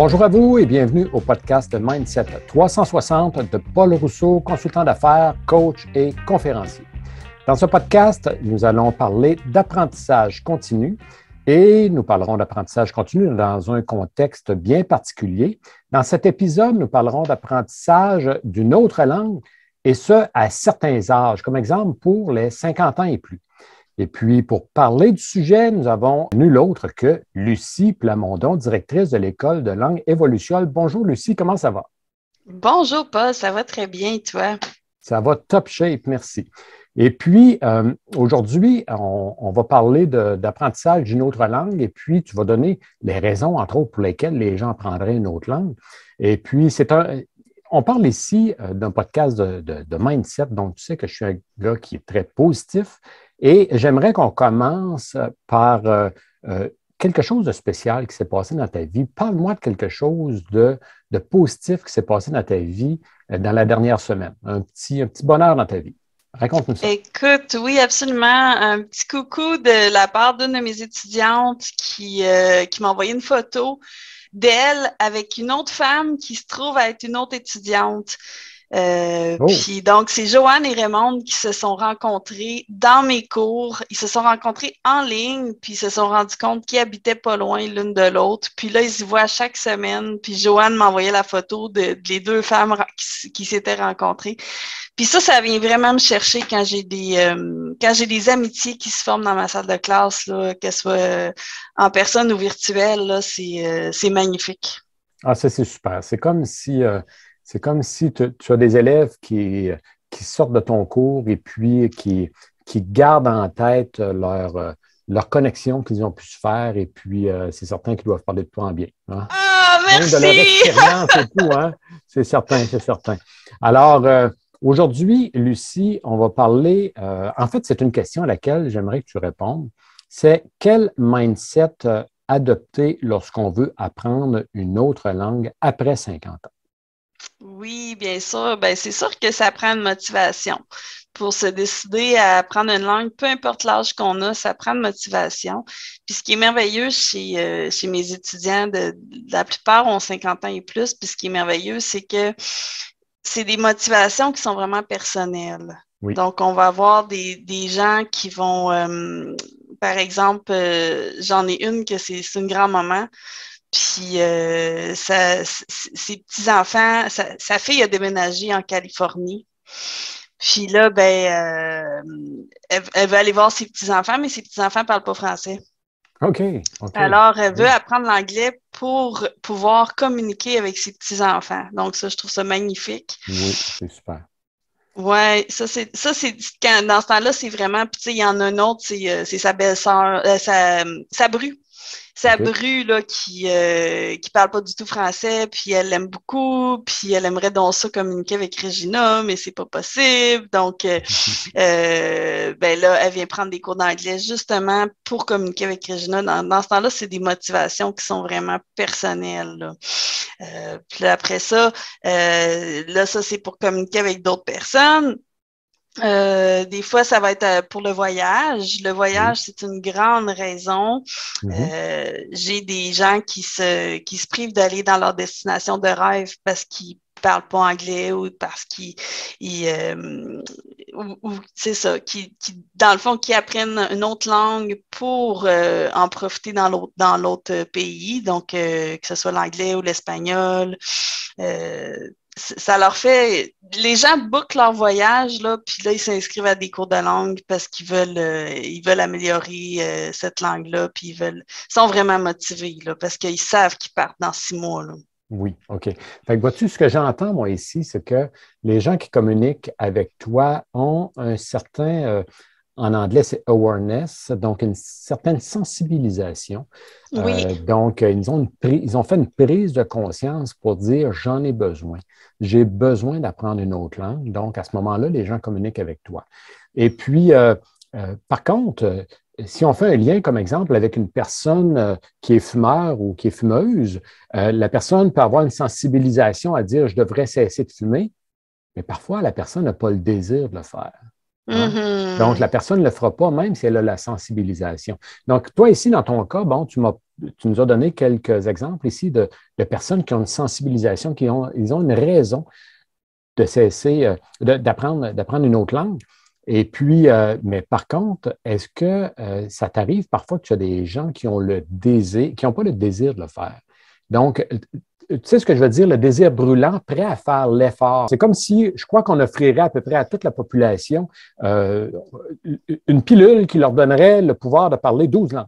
Bonjour à vous et bienvenue au podcast Mindset 360 de Paul Rousseau, consultant d'affaires, coach et conférencier. Dans ce podcast, nous allons parler d'apprentissage continu et nous parlerons d'apprentissage continu dans un contexte bien particulier. Dans cet épisode, nous parlerons d'apprentissage d'une autre langue et ce, à certains âges, comme exemple pour les 50 ans et plus. Et puis, pour parler du sujet, nous avons nul autre que Lucie Plamondon, directrice de l'école de langue évolutionnelle. Bonjour Lucie, comment ça va? Bonjour Paul, ça va très bien et toi? Ça va top shape, merci. Et puis, euh, aujourd'hui, on, va parler d'apprentissage d'une autre langue et puis tu vas donner les raisons, entre autres, pour lesquelles les gens apprendraient une autre langue. Et puis, c'est on parle ici euh, d'un podcast de, mindset, donc tu sais que je suis un gars qui est très positif et j'aimerais qu'on commence par euh, euh, quelque chose de spécial qui s'est passé dans ta vie. Parle-moi de quelque chose de, positif qui s'est passé dans ta vie euh, dans la dernière semaine. Un petit, bonheur dans ta vie. Raconte-nous ça. Écoute, oui, absolument. Un petit coucou de la part d'une de mes étudiantes qui, qui m'a envoyé une photo d'elle avec une autre femme qui se trouve à être une autre étudiante. Euh, oh. Puis donc, c'est Joanne et Raymond qui se sont rencontrés dans mes cours. Ils se sont rencontrés en ligne, puis ils se sont rendus compte qu'ils habitaient pas loin l'une de l'autre. Puis là, ils se voient chaque semaine. Puis Joanne m'envoyait la photo des deux femmes qui, s'étaient rencontrées. Puis ça, ça vient vraiment me chercher quand j'ai des euh, quand j'ai des amitiés qui se forment dans ma salle de classe, là, qu'elles soient euh, en personne ou virtuelle, c'est, c'est magnifique. Ah, ça, c'est super. C'est comme si c'est comme si tu, as des élèves qui, sortent de ton cours et puis qui, gardent en tête leur, leur connexion qu'ils ont pu se faire et puis euh, c'est certain qu'ils doivent parler de toi en bien. Hein. Ah, merci! de tout, hein. c'est certain, c'est certain. Alors, euh, aujourd'hui, Lucie, on va parler, euh, en fait, c'est une question à laquelle j'aimerais que tu répondes, c'est quel mindset adopter lorsqu'on veut apprendre une autre langue après 50 ans? Oui, bien sûr. Ben, c'est sûr que ça prend la motivation. Pour se décider à apprendre une langue, peu importe l'âge qu'on a, ça prend la motivation. Puis ce qui est merveilleux chez, euh, mes étudiants, la plupart ont 50 ans et plus, puis ce qui est merveilleux, c'est que c'est des motivations qui sont vraiment personnelles. Donc, on va avoir des, gens qui vont, euh, par exemple, euh, j'en ai une que c'est une grand-maman puis ses euh, petits-enfants, sa, fille a déménagé en Californie. Puis là, ben, euh, elle, veut aller voir ses petits-enfants, mais ses petits-enfants ne parlent pas français. OK. Alors, elle veut apprendre l'anglais pour pouvoir communiquer avec ses petits-enfants. Donc, ça, je trouve ça magnifique. Oui, c'est super. Oui, ça c'est ça c'est dans ce temps-là, c'est vraiment puis il y en a un autre, c'est euh, sa belle-sœur, sa, sa sa okay. qui ne euh, parle pas du tout français, puis elle l'aime beaucoup, puis elle aimerait donc ça communiquer avec Regina, mais c'est pas possible. Donc euh, euh, ben là, elle vient prendre des cours d'anglais justement pour communiquer avec Regina. Dans, ce temps-là, c'est des motivations qui sont vraiment personnelles. puis après ça, là ça c'est pour communiquer avec d'autres personnes. Euh, des fois, ça va être euh, pour le voyage. Le voyage, c'est une grande raison. Mm-hmm. Euh, j'ai des gens qui se, qui se privent d'aller dans leur destination de rêve parce qu'ils parlent pas anglais ou parce qu'ils, ou, c'est ça, qui, dans le fond, qui apprennent une autre langue pour en profiter dans l'autre, dans l'autre pays. Donc, que ce soit l'anglais ou l'espagnol. Euh, ça leur fait. Les gens bookent leur voyage, là, puis là, ils s'inscrivent à des cours de langue parce qu'ils veulent, euh, ils veulent améliorer euh, cette langue-là, puis ils veulent. sont vraiment motivés, parce qu'ils savent qu'ils partent dans six mois, Oui, OK. Fait que vois-tu, ce que j'entends, moi, ici, c'est que les gens qui communiquent avec toi ont un certain. Euh, en anglais, c'est awareness, donc une certaine sensibilisation. Euh, donc, euh, ils ont, ils ont fait une prise de conscience pour dire j'en ai besoin. J'ai besoin d'apprendre une autre langue. Donc, à ce moment-là, les gens communiquent avec toi. Et puis, euh, par contre, si on fait un lien comme exemple avec une personne qui est fumeur ou qui est fumeuse, la personne peut avoir une sensibilisation à dire je devrais cesser de fumer, mais parfois la personne n'a pas le désir de le faire. Hein? Mm-hmm. Donc, la personne ne le fera pas, même si elle a la sensibilisation. Donc, toi, ici, dans ton cas, bon, tu, tu nous as donné quelques exemples ici de, personnes qui ont une sensibilisation, qui ont, ils ont une raison de cesser, euh, d'apprendre, d'apprendre une autre langue. Et puis, euh, mais par contre, est-ce que euh, ça t'arrive parfois que tu as des gens qui ont le désir, qui n'ont pas le désir de le faire? Donc, tu sais ce que je veux dire, le désir brûlant, prêt à faire l'effort. C'est comme si, je crois qu'on offrirait à peu près à toute la population euh, une pilule qui leur donnerait le pouvoir de parler 12 langues.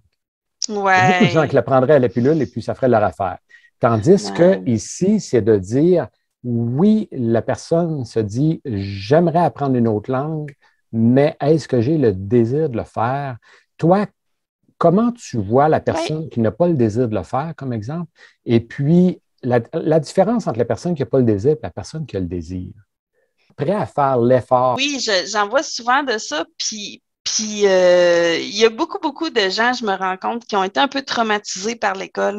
Ouais. Beaucoup de gens qui la prendraient à la pilule et puis ça ferait leur affaire. Tandis que ici, c'est de dire, oui, la personne se dit, j'aimerais apprendre une autre langue, mais est-ce que j'ai le désir de le faire? Toi, comment tu vois la personne qui n'a pas le désir de le faire, comme exemple? Et puis, la, différence entre la personne qui n'a pas le désir et la personne qui a le désir. Prêt à faire l'effort. Oui, j'en vois souvent de ça. Puis, puis euh, il y a beaucoup, beaucoup de gens, je me rends compte, qui ont été un peu traumatisés par l'école.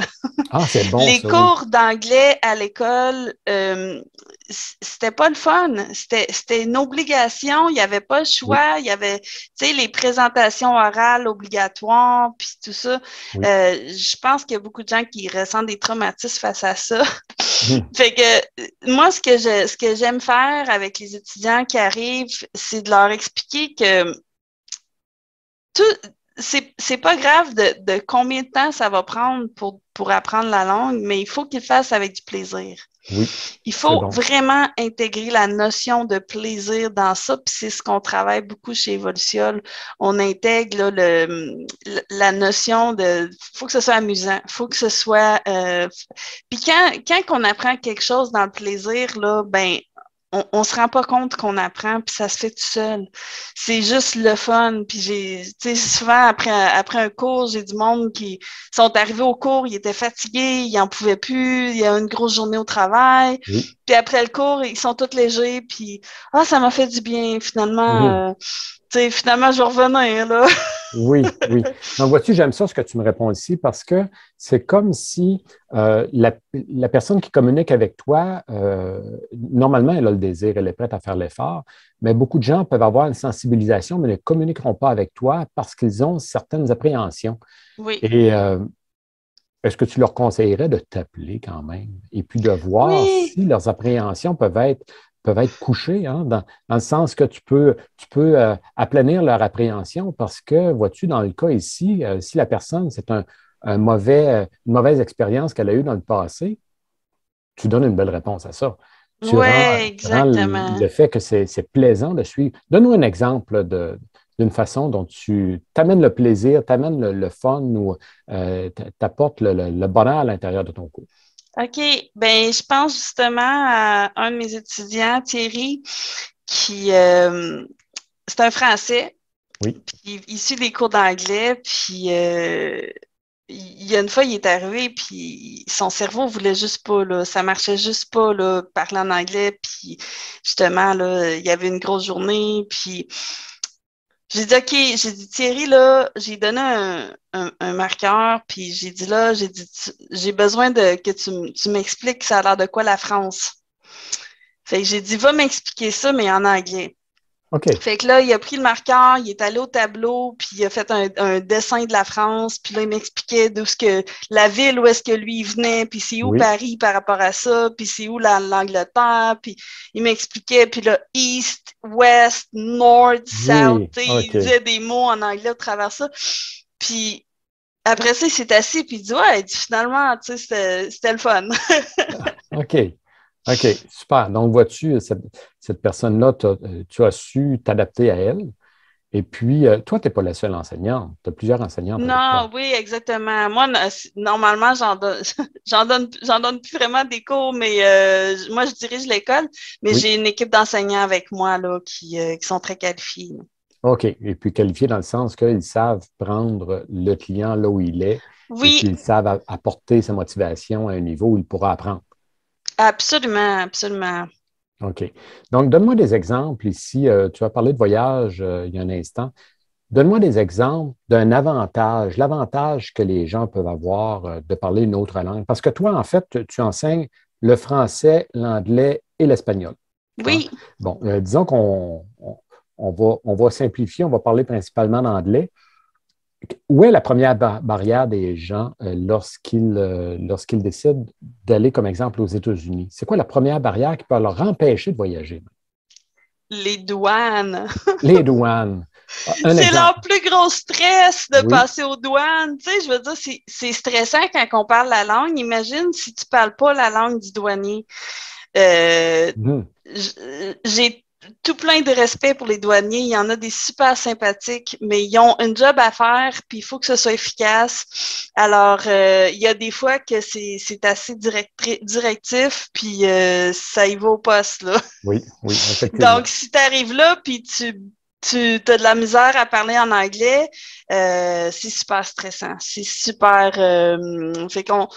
Ah, c'est bon. Les cours d'anglais à l'école, euh, c'était pas le fun. C'était une obligation. Il n'y avait pas le choix. Il y avait, tu sais, les présentations orales obligatoires, puis tout ça. Euh, je pense qu'il y a beaucoup de gens qui ressentent des traumatismes face à ça. Mmh. fait que euh, moi, ce que je, ce que j'aime faire avec les étudiants qui arrivent, c'est de leur expliquer que euh, tout, c'est pas grave de, de, combien de temps ça va prendre pour, pour apprendre la langue, mais il faut qu'ils fassent avec du plaisir. Il faut vraiment intégrer la notion de plaisir dans ça, puis c'est ce qu'on travaille beaucoup chez Evolution. On intègre le, la notion de faut que ce soit amusant, faut que ce soit. Euh, puis quand, quand on apprend quelque chose dans le plaisir, là, ben on, se rend pas compte qu'on apprend, puis ça se fait tout seul. C'est juste le fun. Puis j'ai, tu sais, souvent après, après un cours, j'ai du monde qui sont arrivés au cours, ils étaient fatigués, ils en pouvaient plus, il y a une grosse journée au travail. Puis après le cours, ils sont tous légers, puis ah, ça m'a fait du bien, finalement. Mm-hmm. Euh, tu sais, finalement, je vais là. oui, oui. Donc, vois-tu, j'aime ça ce que tu me réponds ici parce que c'est comme si euh, la, personne qui communique avec toi, euh, normalement, elle a le désir, elle est prête à faire l'effort, mais beaucoup de gens peuvent avoir une sensibilisation, mais ne communiqueront pas avec toi parce qu'ils ont certaines appréhensions. Oui. Et euh, est-ce que tu leur conseillerais de t'appeler quand même et puis de voir si leurs appréhensions peuvent être peuvent être couchés, hein, dans, le sens que tu peux, tu peux euh, aplanir leur appréhension parce que, vois-tu, dans le cas ici, euh, si la personne, c'est un, mauvais, une mauvaise expérience qu'elle a eue dans le passé, tu donnes une belle réponse à ça. Oui, exactement. le, fait que c'est plaisant de suivre. Donne-nous un exemple d'une façon dont tu t'amènes le plaisir, t'amènes le, le, fun ou euh, t'apportes le, le bonheur à l'intérieur de ton cours. OK. Ben, je pense justement à un de mes étudiants, Thierry, qui euh, c'est un Français. Oui. Puis suit des cours d'anglais, puis euh, il y a une fois, il est arrivé, puis son cerveau voulait juste pas, là, ça marchait juste pas, là, parler en anglais, puis justement, là, il y avait une grosse journée, puis j'ai dit, OK, j'ai dit, Thierry, là, j'ai donné un, un, marqueur, puis j'ai dit, là, j'ai dit, j'ai besoin de, que tu, tu m'expliques ça a l'air de quoi la France. j'ai dit, va m'expliquer ça, mais en anglais. Fait que là, il a pris le marqueur, il est allé au tableau, puis il a fait un, dessin de la France, puis là, il m'expliquait d'où ce que la ville où est-ce que lui venait, puis c'est où Paris par rapport à ça, puis c'est où l'Angleterre, puis il m'expliquait, puis là, East, West, North, South, il disait des mots en anglais à travers ça. Puis après ça, il s'est assis, puis il dit Ouais, finalement, tu sais, c'était le fun. Ah, OK, super. Donc, vois-tu, euh, cette, personne-là, euh, tu as su t'adapter à elle. Et puis, euh, toi, tu n'es pas la seule enseignante. Tu as plusieurs enseignants. Non, oui, exactement. Moi, normalement, j'en donne, donne, plus vraiment des cours, mais moi, je dirige l'école, mais j'ai une équipe d'enseignants avec moi là, qui, sont très qualifiés. OK. Et puis, qualifiés dans le sens qu'ils savent prendre le client là où il est. Oui. savent apporter sa motivation à un niveau où il pourra apprendre. Absolument, absolument. OK. Donc, donne-moi des exemples ici. Euh, tu as parlé de voyage euh, il y a un instant. Donne-moi des exemples d'un avantage, l'avantage que les gens peuvent avoir euh, de parler une autre langue. Parce que toi, en fait, tu enseignes le français, l'anglais et l'espagnol. Hein? Oui. Bon, disons qu'on va, va simplifier, on va parler principalement d'anglais où est la première barrière des gens euh, lorsqu'ils euh, lorsqu'ils décident d'aller, comme exemple, aux États-Unis? C'est quoi la première barrière qui peut leur empêcher de voyager? Les douanes. Les douanes. Ah, c'est leur plus gros stress de passer aux douanes. Tu sais, je veux dire, c'est stressant quand on parle la langue. Imagine si tu ne parles pas la langue du douanier. Euh, mhm. J'ai tout plein de respect pour les douaniers. Il y en a des super sympathiques, mais ils ont un job à faire, puis il faut que ce soit efficace. Alors, euh, il y a des fois que c'est, assez directif, puis euh, ça y va au poste, là. Oui, oui, effectivement. Donc, si tu arrives là, puis tu tu as de la misère à parler en anglais, euh, c'est super stressant. C'est super. fait qu'on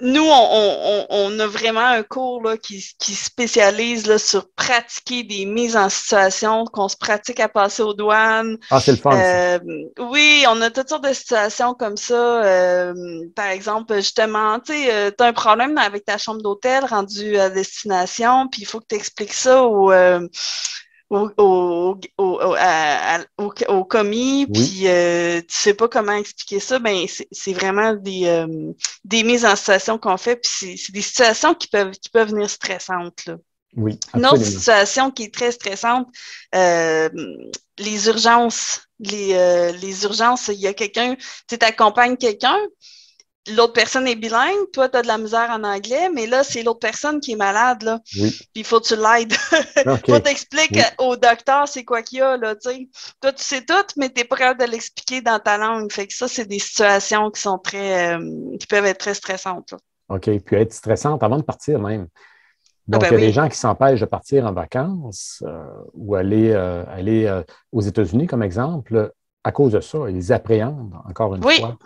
nous, on, a vraiment un cours là, qui, qui spécialise là, sur pratiquer des mises en situation, qu'on se pratique à passer aux douanes. Ah, c'est le fun. Euh, oui, on a toutes sortes de situations comme ça. Euh, par exemple, justement, tu euh, as un problème avec ta chambre d'hôtel rendue à destination, puis il faut que tu expliques ça ou au, au, au, au commis, puis euh, tu sais pas comment expliquer ça, ben c'est vraiment des, euh, des mises en situation qu'on fait, puis c'est des situations qui peuvent, qui peuvent venir stressantes. Là. Une autre situation qui est très stressante, euh, les urgences. Les, les urgences, il y a quelqu'un, tu accompagnes quelqu'un, l'autre personne est bilingue, toi, tu as de la misère en anglais, mais là, c'est l'autre personne qui est malade, là. Oui. Puis il faut que tu l'aides. Il ah, faut t'expliquer expliques au docteur c'est quoi qu'il y a, là, tu sais. Toi, tu sais tout, mais tu es prêt de l'expliquer dans ta langue. Fait que ça, c'est des situations qui sont très, euh, qui peuvent être très stressantes, OK. Puis être stressante avant de partir, même. Ah, Donc, ben il y a des gens qui s'empêchent de partir en vacances euh, ou aller, euh, aller aux États-Unis, comme exemple, à cause de ça. Ils appréhendent, encore une fois.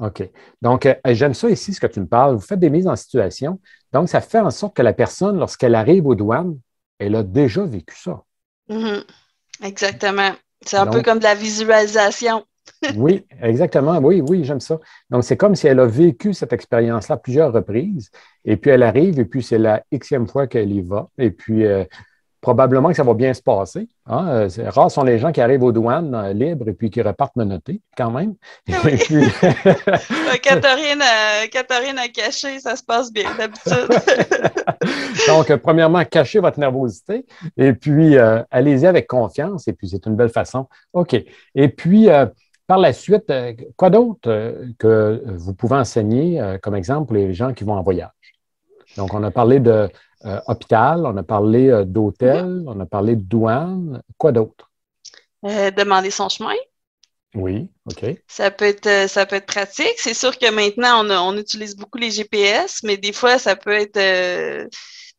OK. Donc, euh, j'aime ça ici, ce que tu me parles. Vous faites des mises en situation. Donc, ça fait en sorte que la personne, lorsqu'elle arrive aux douanes, elle a déjà vécu ça. Mm-hmm. Exactement. C'est un peu comme de la visualisation. oui, exactement. Oui, oui, j'aime ça. Donc, c'est comme si elle a vécu cette expérience-là plusieurs reprises, et puis elle arrive, et puis c'est la xème fois qu'elle y va, et puis euh, probablement que ça va bien se passer. Hein. Euh, rares sont les gens qui arrivent aux douanes euh, libres et puis qui repartent menottés, quand même. Catherine, a caché, ça se passe bien d'habitude. Donc, euh, premièrement, cachez votre nervosité et puis allez-y avec confiance et puis c'est une belle façon. OK. Et puis, par la suite, quoi d'autre que vous pouvez enseigner comme exemple pour les gens qui vont en voyage? Donc, on a parlé de euh, hôpital, on a parlé euh, d'hôtel, mm-hmm. on a parlé de douane. Quoi d'autre? Euh, demander son chemin. Oui, OK. Ça peut être, ça peut être pratique. C'est sûr que maintenant, on, utilise beaucoup les GPS, mais des fois, ça peut être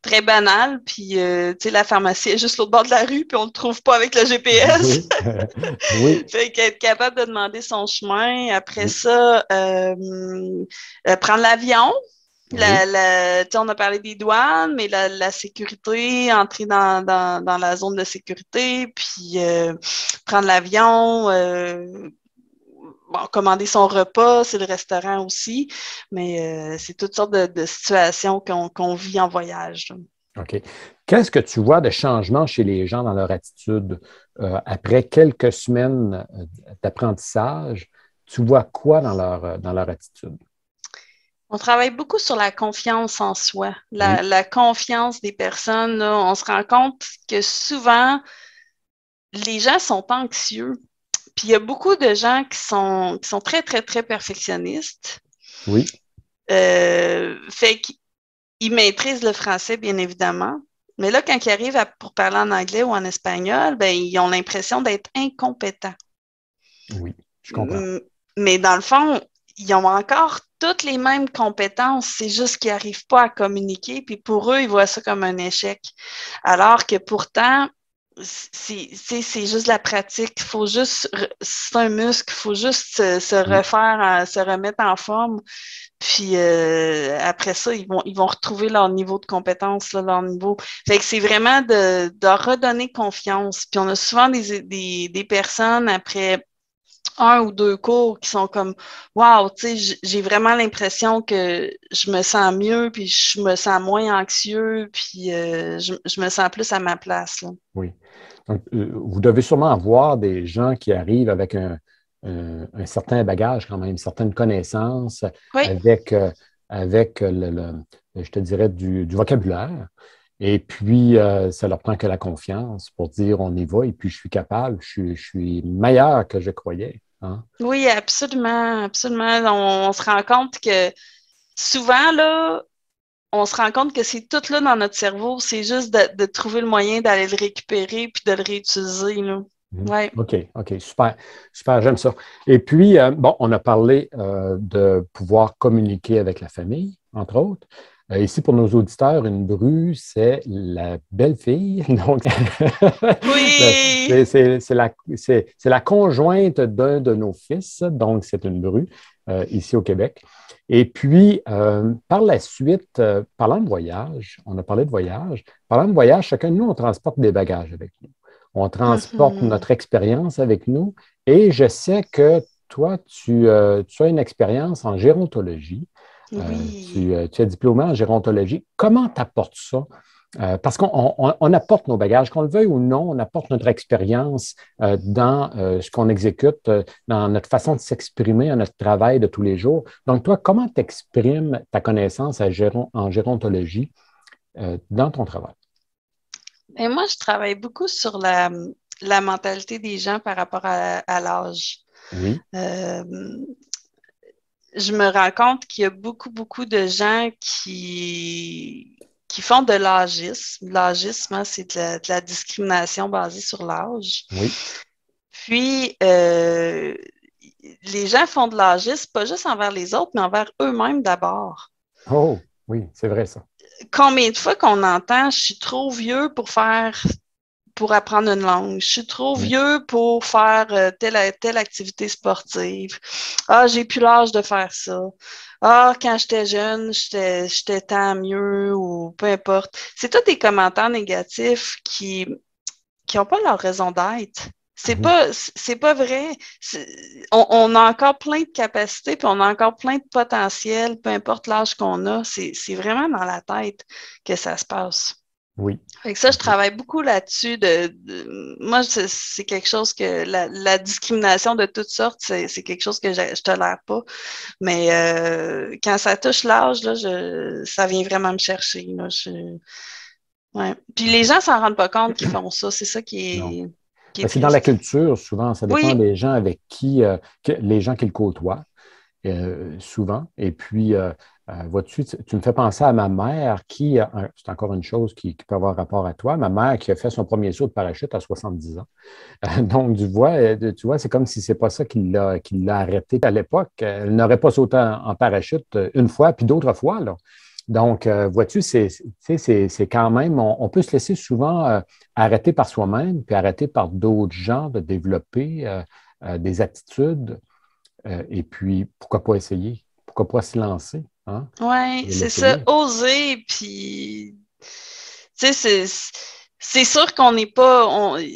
très banal. Puis, tu sais, la pharmacie est juste l'autre bord de la rue, puis on ne le trouve pas avec le GPS. Oui. fait qu'être capable de demander son chemin. Après ça, prendre l'avion. La, on a parlé des douanes, mais la, sécurité, entrer dans, la zone de sécurité, puis euh, prendre l'avion, euh, commander son repas, c'est le restaurant aussi, mais euh, c'est toutes sortes de, situations qu'on vit en voyage. OK. Qu'est-ce que tu vois de changement chez les gens dans leur attitude après quelques semaines d'apprentissage? Tu vois quoi dans leur, dans leur attitude? On travaille beaucoup sur la confiance en soi, la, confiance des personnes. on se rend compte que souvent, les gens sont anxieux. Puis il y a beaucoup de gens qui sont, sont très, très, très perfectionnistes. Oui. Euh, fait qu'ils maîtrisent le français, bien évidemment. Mais là, quand ils arrivent pour parler en anglais ou en espagnol, ben, ils ont l'impression d'être incompétents. Oui, je comprends. Mais dans le fond, ils ont encore toutes les mêmes compétences, c'est juste qu'ils n'arrivent pas à communiquer, puis pour eux, ils voient ça comme un échec. Alors que pourtant, c'est juste la pratique. faut juste, c'est un muscle, il faut juste se, mm. refaire, se remettre en forme. Puis euh, après ça, ils vont, ils vont retrouver leur niveau de compétence, leur niveau. Fait c'est vraiment de, redonner confiance. Puis on a souvent des, des, des personnes après un ou deux cours qui sont comme Wow, tu sais, j'ai vraiment l'impression que je me sens mieux, puis je me sens moins anxieux, puis euh, je, me sens plus à ma place. Oui. Donc, euh, vous devez sûrement avoir des gens qui arrivent avec un, certain bagage quand même, certaines connaissances, connaissance avec, euh, avec le, je te dirais, du, vocabulaire. Et puis, ça leur prend que la confiance pour dire on y va et puis je suis capable, je suis meilleur que je croyais. Hein? Oui, absolument, absolument. On, se rend compte que souvent, là, on se rend compte que c'est tout là dans notre cerveau. C'est juste de, trouver le moyen d'aller le récupérer puis de le réutiliser. Là. Mhm. OK, OK, super, super, j'aime ça. Et puis, euh, bon, on a parlé euh, de pouvoir communiquer avec la famille, entre autres. Euh, ici, pour nos auditeurs, une bru, c'est la belle-fille. Donc, oui! c'est la, conjointe d'un de nos fils, donc c'est une bru euh, ici au Québec. Et puis, euh, par la suite, parlant de voyage, on a parlé de voyage, parlant de voyage, chacun de nous, on transporte des bagages avec nous. On transporte mm-hmm. notre expérience avec nous. Et je sais que toi, tu, tu as une expérience en gérontologie. Euh, tu, euh, tu, es diplômé en gérontologie. Comment t'apportes ça? Euh, parce qu'on apporte nos bagages, qu'on le veuille ou non, on apporte notre expérience dans ce qu'on exécute, dans notre façon de s'exprimer, dans notre travail de tous les jours. Donc, toi, comment t'exprimes ta connaissance en gérontologie dans ton travail? Et ben, moi, je travaille beaucoup sur la, mentalité des gens par rapport à, à l'âge. Oui je me rends compte qu'il y a beaucoup, beaucoup de gens qui, qui font de l'âgisme. L'âgisme, hein, c'est de, la discrimination basée sur l'âge. Oui. Puis, euh, les gens font de l'âgisme, pas juste envers les autres, mais envers eux-mêmes d'abord. Oh, oui, c'est vrai ça. Combien de fois qu'on entend je suis trop vieux pour faire pour apprendre une langue. Je suis trop mm. vieux pour faire euh, telle, telle activité sportive. Ah, j'ai plus l'âge de faire ça. Ah, quand j'étais jeune, j'étais tant mieux ou peu importe. C'est tous des commentaires négatifs qui qui n'ont pas leur raison d'être. C'est mm-hmm. pas, c'est pas vrai. On, a encore plein de capacités, puis on a encore plein de potentiel, peu importe l'âge qu'on a. C'est, vraiment dans la tête que ça se passe. Oui. ça, je travaille beaucoup là-dessus. moi, c'est quelque chose que la, discrimination de toutes sortes, c'est quelque chose que je, ne tolère pas. Mais euh, quand ça touche l'âge, ça vient vraiment me chercher. Puis les gens s'en rendent pas compte qu'ils font ça. C'est ça qui est. Ben, c'est dans la culture, souvent. Ça dépend des gens avec qui, euh, les gens qu'ils côtoient. Euh, souvent. Et puis, euh, euh, vois-tu, tu, me fais penser à ma mère qui, c'est encore une chose qui, peut avoir rapport à toi, ma mère qui a fait son premier saut de parachute à 70 ans. donc, tu vois, tu vois c'est comme si c'est pas ça qui l'a, l'a arrêté à l'époque. Elle n'aurait pas sauté en, parachute une fois, puis d'autres fois. Donc, vois-tu, c'est quand même, on, peut se laisser souvent arrêter par soi-même, puis arrêter par d'autres gens de développer des attitudes. Euh, et puis, pourquoi pas essayer? Pourquoi pas se lancer? Hein? Oui, c'est ça. Oser, puis. Tu sais, c'est sûr qu'on n'est pas. On... Tu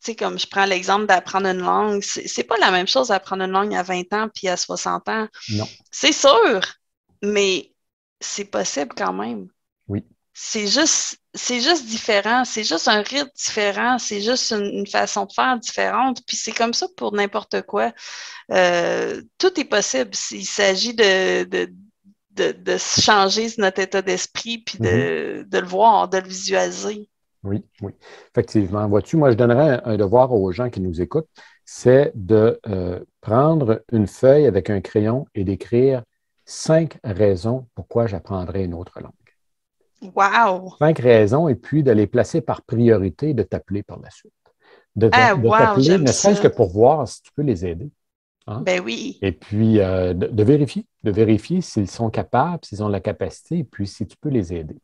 sais, comme je prends l'exemple d'apprendre une langue, c'est pas la même chose d'apprendre une langue à 20 ans puis à 60 ans. Non. C'est sûr, mais c'est possible quand même c'est juste, c'est juste différent, c'est juste un rire différent, c'est juste une, façon de faire différente. Puis c'est comme ça pour n'importe quoi. Euh, tout est possible. Il s'agit de, de, changer notre état d'esprit, puis mhm. de, le voir, de le visualiser. Oui, oui, effectivement. Vois-tu, moi, je donnerais un, devoir aux gens qui nous écoutent, c'est de euh, prendre une feuille avec un crayon et d'écrire cinq raisons pourquoi j'apprendrai une autre langue. Wow! Cinq raisons et puis de les placer par priorité et de t'appeler par la suite. De, ah, t'appeler, ne serait-ce que pour voir si tu peux les aider. Hein? Ben oui. Et puis euh, de, vérifier, de vérifier s'ils sont capables, s'ils ont la capacité, et puis si tu peux les aider.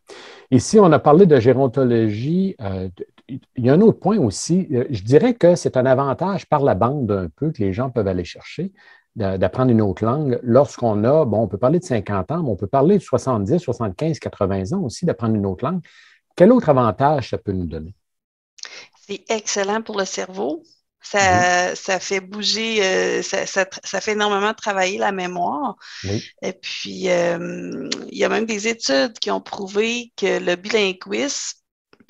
Ici, on a parlé de gérontologie. Euh, il y a un autre point aussi. Euh, je dirais que c'est un avantage par la bande un peu que les gens peuvent aller chercher d'apprendre une autre langue lorsqu'on a, bon, on peut parler de 50 ans, mais on peut parler de 70, 75, 80 ans aussi d'apprendre une autre langue. Quel autre avantage ça peut nous donner? C'est excellent pour le cerveau. Ça, fait bouger, euh, ça, fait énormément travailler la mémoire. Et puis, euh, il y a même des études qui ont prouvé que le bilinguisme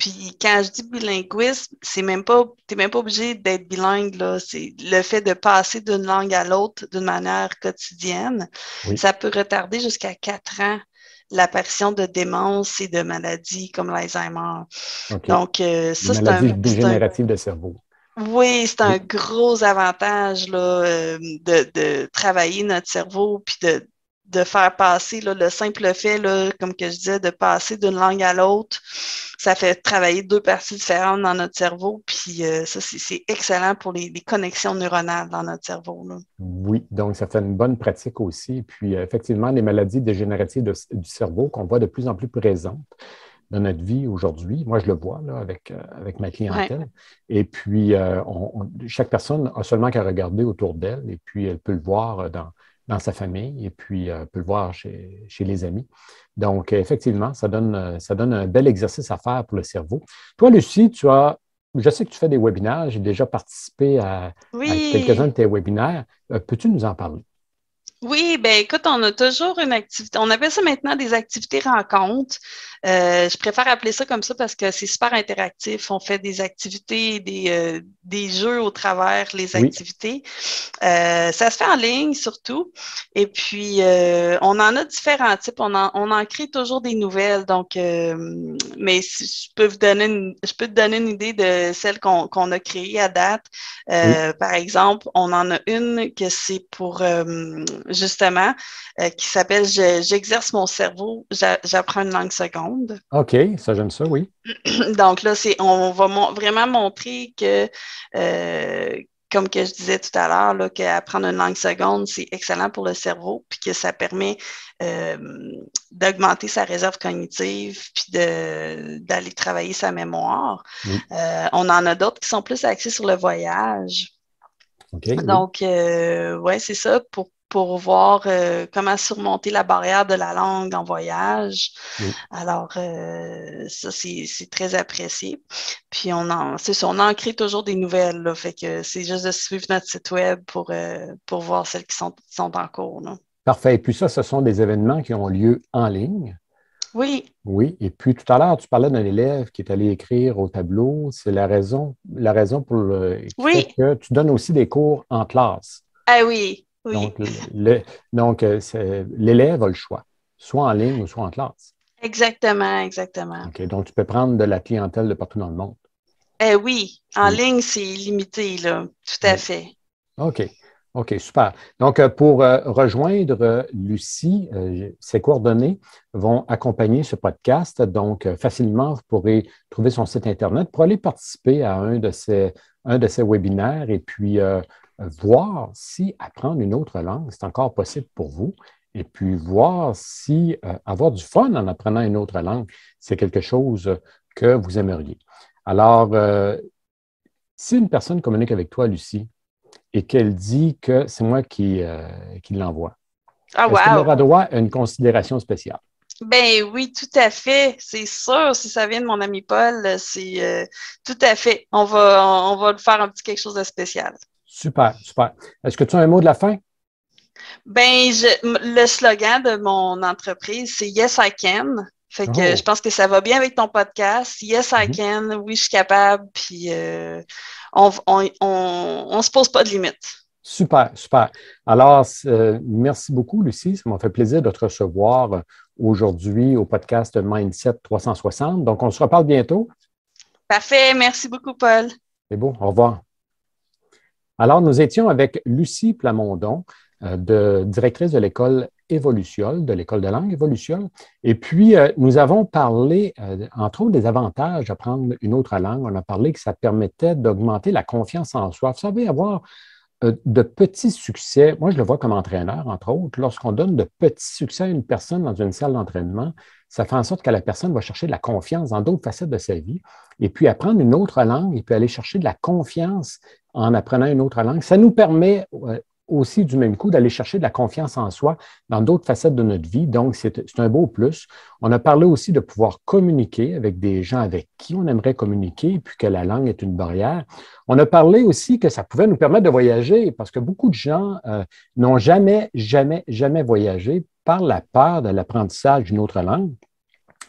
puis quand je dis bilinguisme, c'est même pas, t'es même pas obligé d'être bilingue, là. C'est le fait de passer d'une langue à l'autre d'une manière quotidienne. Ça peut retarder jusqu'à quatre ans l'apparition de démence et de maladies comme l'Alzheimer. Donc, euh, ça, c'est un. dégénérative de cerveau. Oui, c'est un gros avantage là, euh, de, de, travailler notre cerveau puis de, de faire passer le simple fait, comme que je disais, de passer d'une langue à l'autre, ça fait travailler deux parties différentes dans notre cerveau. Puis euh, ça, c'est excellent pour les, connexions neuronales dans notre cerveau. Oui, donc ça fait une bonne pratique aussi. Puis euh, effectivement, les maladies dégénératives du cerveau qu'on voit de plus en plus présentes dans notre vie aujourd'hui. Moi, je le vois avec, euh, avec ma clientèle. Et puis, chaque personne a seulement qu'à regarder autour d'elle et puis elle peut le voir dans dans sa famille et puis euh, peut le voir chez, les amis. Donc, effectivement, ça donne, euh, ça donne un bel exercice à faire pour le cerveau. Toi, Lucie, tu as je sais que tu fais des webinaires, j'ai déjà participé à quelques-uns de tes webinaires. Euh, peux-tu nous en parler? Oui, ben écoute, on a toujours une activité. On appelle ça maintenant des activités rencontres. Euh, je préfère appeler ça comme ça parce que c'est super interactif. On fait des activités, des, euh, des jeux au travers les activités. Euh, ça se fait en ligne surtout. Et puis, on en a différents types. On en, on en crée toujours des nouvelles. Donc, mais je peux vous donner une, je peux te donner une idée de celles qu'on a créées à date. Par exemple, on en a une que c'est pour justement, euh, qui s'appelle J'exerce mon cerveau, j'apprends une langue seconde. OK, ça j'aime ça, oui. Donc là, on va vraiment montrer que, euh, comme que je disais tout à l'heure, qu'apprendre une langue seconde, c'est excellent pour le cerveau, puis que ça permet euh, d'augmenter sa réserve cognitive, puis d'aller travailler sa mémoire. on en a d'autres qui sont plus axés sur le voyage. Donc, oui. c'est ça pour pour voir euh, comment surmonter la barrière de la langue en voyage. Alors, euh, ça, c'est très apprécié. Puis, on en, c'est ça, on en crée toujours des nouvelles. fait que c'est juste de suivre notre site web pour, euh, pour voir celles qui sont, sont en cours. Parfait. Et puis ça, ce sont des événements qui ont lieu en ligne. Oui. Oui. Et puis tout à l'heure, tu parlais d'un élève qui est allé écrire au tableau. C'est la raison, la raison pour le, que tu donnes aussi des cours en classe. Ah oui, donc, euh, l'élève a le choix, soit en ligne ou soit en classe. Exactement, exactement. OK, donc tu peux prendre de la clientèle de partout dans le monde. Eh oui, en ligne, c'est illimité, tout à fait. OK. OK, super. Donc, euh, pour euh, rejoindre Lucie, ses coordonnées vont accompagner ce podcast. Donc, facilement, vous pourrez trouver son site Internet pour aller participer à un de ses, un de ses webinaires et puis voir si apprendre une autre langue, c'est encore possible pour vous, et puis voir si euh, avoir du fun en apprenant une autre langue, c'est quelque chose que vous aimeriez. Alors, euh, si une personne communique avec toi, Lucie, et qu'elle dit que c'est moi qui, euh, qui l'envoie, ah, aura droit à une considération spéciale? Ben oui, tout à fait, c'est sûr. Si ça vient de mon ami Paul, c'est tout à fait. On va, on, faire un petit quelque chose de spécial. Super, super. Est-ce que tu as un mot de la fin? Ben, le slogan de mon entreprise, c'est Yes, I can. Fait que oh. je pense que ça va bien avec ton podcast. Yes, I mm-hmm. can. Oui, je suis capable. Puis euh, on ne se pose pas de limites. Super, super. Alors, euh, merci beaucoup, Lucie. Ça m'a fait plaisir de te recevoir euh, aujourd'hui au podcast Mindset 360. Donc, on se reparle bientôt. Parfait. Merci beaucoup, Paul. C'est bon, Au revoir. Alors, nous étions avec Lucie Plamondon, euh, directrice de l'école Évolution, de l'école de langue Évolution. Et puis, euh, nous avons parlé, euh, entre autres, des avantages d'apprendre une autre langue. On a parlé que ça permettait d'augmenter la confiance en soi. Vous savez, avoir de petits succès, moi je le vois comme entraîneur, entre autres, lorsqu'on donne de petits succès à une personne dans une salle d'entraînement, ça fait en sorte que la personne va chercher de la confiance dans d'autres facettes de sa vie. Et puis apprendre une autre langue, il peut aller chercher de la confiance en apprenant une autre langue. Ça nous permet euh, aussi du même coup d'aller chercher de la confiance en soi dans d'autres facettes de notre vie. Donc, c'est un beau plus. On a parlé aussi de pouvoir communiquer avec des gens avec qui on aimerait communiquer, puis que la langue est une barrière. On a parlé aussi que ça pouvait nous permettre de voyager, parce que beaucoup de gens euh, n'ont jamais, jamais, jamais voyagé par la peur de l'apprentissage d'une autre langue.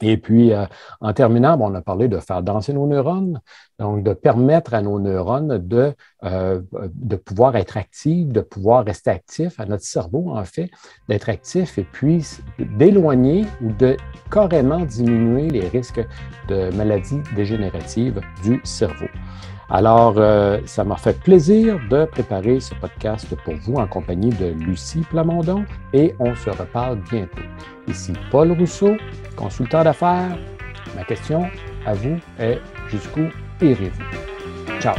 Et puis, euh, en terminant, on a parlé de faire danser nos neurones, donc de permettre à nos neurones de, euh, de pouvoir être actifs, de pouvoir rester actifs, à notre cerveau en fait, d'être actifs et puis d'éloigner ou de carrément diminuer les risques de maladies dégénératives du cerveau. Alors, euh, ça m'a fait plaisir de préparer ce podcast pour vous en compagnie de Lucie Plamondon et on se reparle bientôt. Ici Paul Rousseau, consultant d'affaires. Ma question à vous est jusqu'où irez-vous? Ciao!